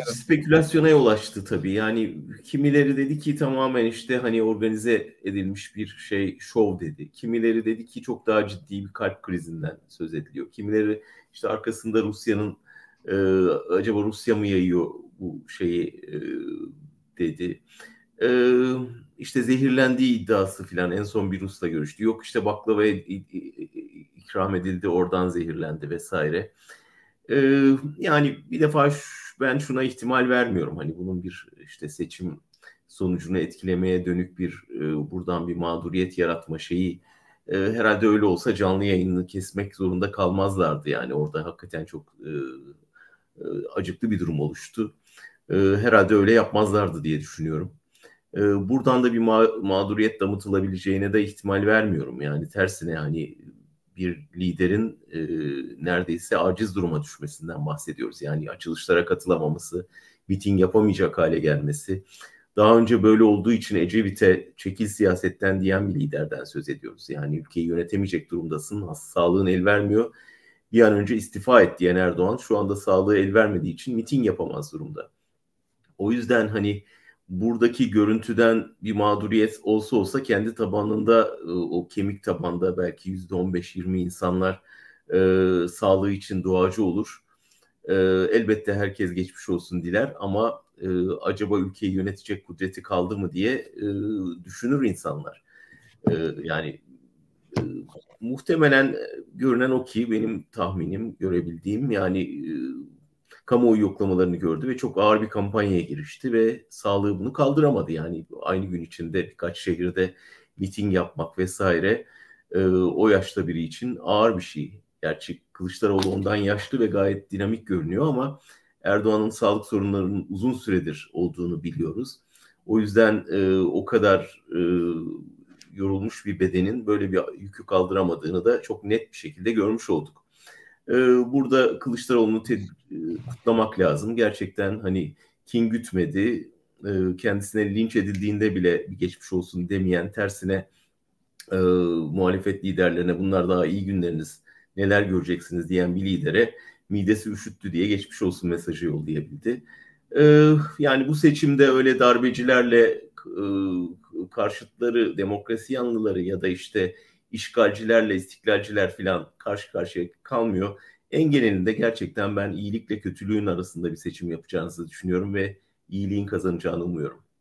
spekülasyona yol açtı tabii. Yani kimileri dedi ki tamamen işte hani organize edilmiş bir şey şov dedi. Kimileri dedi ki çok daha ciddi bir kalp krizinden söz ediliyor. Kimileri işte arkasında Rusya'nın e, acaba Rusya mı yayıyor bu şeyi e, dedi. E, işte zehirlendiği iddiası filan en son bir Rus'la görüştü. Yok işte baklava ikram edildi oradan zehirlendi vesaire. E, yani bir defa ben şuna ihtimal vermiyorum. Hani bunun bir işte seçim sonucunu etkilemeye dönük bir e, buradan bir mağduriyet yaratma şeyi e, herhalde öyle olsa canlı yayını kesmek zorunda kalmazlardı. Yani orada hakikaten çok e, e, acıklı bir durum oluştu. E, herhalde öyle yapmazlardı diye düşünüyorum. E, buradan da bir ma- mağduriyet damıtılabileceğine de ihtimal vermiyorum. Yani tersine hani bir liderin e, neredeyse aciz duruma düşmesinden bahsediyoruz. Yani açılışlara katılamaması, miting yapamayacak hale gelmesi. Daha önce böyle olduğu için Ecevit'e çekil siyasetten diyen bir liderden söz ediyoruz. Yani ülkeyi yönetemeyecek durumdasın, sağlığın el vermiyor. Bir an önce istifa et diyen Erdoğan şu anda sağlığı el vermediği için miting yapamaz durumda. O yüzden hani buradaki görüntüden bir mağduriyet olsa olsa kendi tabanında e, o kemik tabanda belki %15-20 insanlar e, sağlığı için duacı olur. E, elbette herkes geçmiş olsun diler ama e, acaba ülkeyi yönetecek kudreti kaldı mı diye e, düşünür insanlar. E, yani e, muhtemelen görünen o ki benim tahminim görebildiğim yani e, kamuoyu yoklamalarını gördü ve çok ağır bir kampanyaya girişti ve sağlığı bunu kaldıramadı. Yani aynı gün içinde birkaç şehirde miting yapmak vesaire e, o yaşta biri için ağır bir şey. Gerçi Kılıçdaroğlu ondan yaşlı ve gayet dinamik görünüyor ama Erdoğan'ın sağlık sorunlarının uzun süredir olduğunu biliyoruz. O yüzden e, o kadar e, yorulmuş bir bedenin böyle bir yükü kaldıramadığını da çok net bir şekilde görmüş olduk e, burada Kılıçdaroğlu'nu e, kutlamak lazım. Gerçekten hani kin gütmedi, e, kendisine linç edildiğinde bile bir geçmiş olsun demeyen tersine e, muhalefet liderlerine bunlar daha iyi günleriniz neler göreceksiniz diyen bir lidere midesi üşüttü diye geçmiş olsun mesajı yollayabildi. E, yani bu seçimde öyle darbecilerle e, karşıtları, demokrasi yanlıları ya da işte işgalcilerle istiklalciler filan karşı karşıya kalmıyor. En genelinde gerçekten ben iyilikle kötülüğün arasında bir seçim yapacağınızı düşünüyorum ve iyiliğin kazanacağını umuyorum.